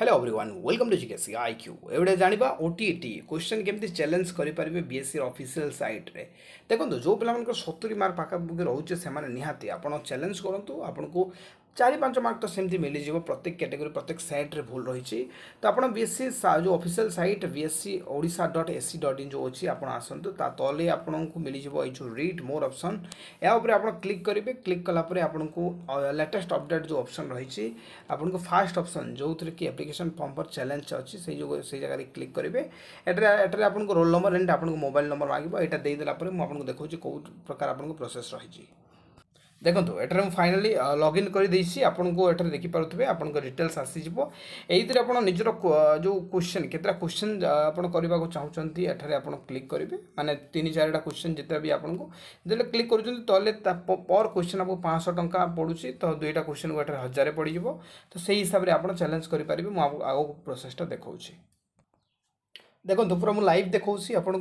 hello everyone welcome to GKC I Q ଏଗୁଡ଼ା ଜାଣିବା ଓ ଟି ଟି question କେମିତି ଚ୍ୟାଲେଞ୍ଜ କରିପାରିବେ ବିଏସ୍ସିର ଅଫିସିଆଲ୍ ସାଇଟ୍ରେ ଦେଖନ୍ତୁ ଯେଉଁ ପିଲାମାନଙ୍କର ସତୁରି ମାର୍କ ପାଖାପାଖି ରହୁଛି ସେମାନେ ନିହାତି ଆପଣ ଚ୍ୟାଲେଞ୍ଜ କରନ୍ତୁ ଆପଣଙ୍କୁ চারি পাঁচ মার্ক তো সেমতি মিলিযোগ প্রত্যেক ক্যাটেগোরি প্রত্যেক সাইট্রে ভুল রয়েছে তো আপনার বিএসসি যে official site BSE Odisha dot AC dot in যে অছি আপনার আসন্তু তা তলে আপনার মিলিযোগ এই যে রিড মোর অপসন এর উপরে আপনার ক্লিক করবে ক্লিক কলাপরে আপনার লেটেস্ট অপডেট যে অপসন রয়েছে আপনার ফার্স্ট অপসন যেউথে কি আপ্লিকেসন ফর্ম ফর চ্যালেঞ্জ অছি সেই যোগ সেই জায়গায় ক্লিক করবে এটার এটার আপনার রোল নম্বর এন্ড আপনার মোবাইল নম্বর মাগব এটা দিয়ে দেলা পরে মু আপনার দেখছি কেউ প্রকার আপনার প্রোসেস রয়েছে দেখুন এটার মু ফাইনালি লগ ইন করেদি আপনার এটার দেখিপারে আপনার ডিটেলস আসিযোগ এইথে আপনার নিজের যে কোশ্চেন কেতটা কোশ্চেন আপনার করা চাহুমান এখানে আপনার ক্লিক করবে মানে তিন চারিটা কোশ্চেন যেটা বি আপনার যেটা ক্লিক করছেন তাহলে পর কোশ্চেন আপনার পাঁচশো টাকা পড়ুছি তো দুইটা কোশ্চেন এটার হাজার পড়িযোগ তো সেই হিসাবে আপনার চ্যালেঞ্জ করে পারবে মু আগ প্রোসেসটা দেখাচ্ছি দেখুন পুরা মু লাইভ দেখাউছি আপনার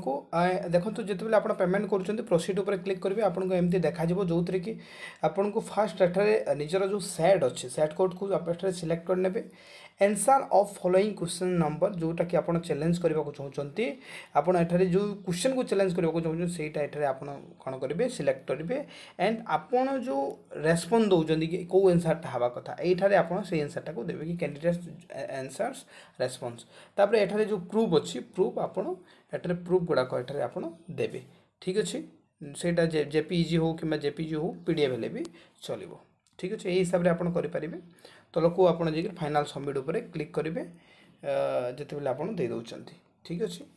দেখুন যেতবে আপনার পেমেন্ট করছেন প্রোসিড উপরে ক্লিক করবে আপনার এমতি দেখাযোগ যেতে কি আপনার ফার্স্ট এঠার নিজের যে স্যাড অছে স্যাড কোডকু এঠার সিলেক্ট করে নেবে answer of following question number যেটা কি আপনার চ্যালেঞ্জ করা চাহুমান আপনার এঠার যে কোশ্চেন কু চ্যালেঞ্জ করা চাহুন সেইটা এঠার আপনার কোণ করবে সিলেক্ট করবে এন্ড আপনার যে রেসপন্স দৌঁছেন কি কেউ এনসারটা হওয়া কথা এইটার আপনার সেই এনসারটা দেবে কি ক্যান্ডিডেট এনসার্স রেসপন্স তাপরে এঠার যে প্রুফ অছি ପ୍ରୁଫ୍ ଆପଣ ଏଠାରେ ପ୍ରୁଫ୍ ଗୁଡ଼ାକ ଏଠାରେ ଆପଣ ଦେବେ ଠିକ୍ ଅଛି ସେଇଟା ଜେପିଇଜି ହେଉ କିମ୍ବା ଜେପିଜି ହେଉ ପି ଡି ଏଫ୍ ହେଲେ ବି ଚଳିବ ଠିକ୍ ଅଛି ଏହି ହିସାବରେ ଆପଣ କରିପାରିବେ ତଳକୁ ଆପଣ ଯାଇକି ଫାଇନାଲ୍ ସବମିଟ୍ ଉପରେ କ୍ଲିକ୍ କରିବେ ଯେତେବେଳେ ଆପଣ ଦେଇଦେଉଛନ୍ତି ଠିକ୍ ଅଛି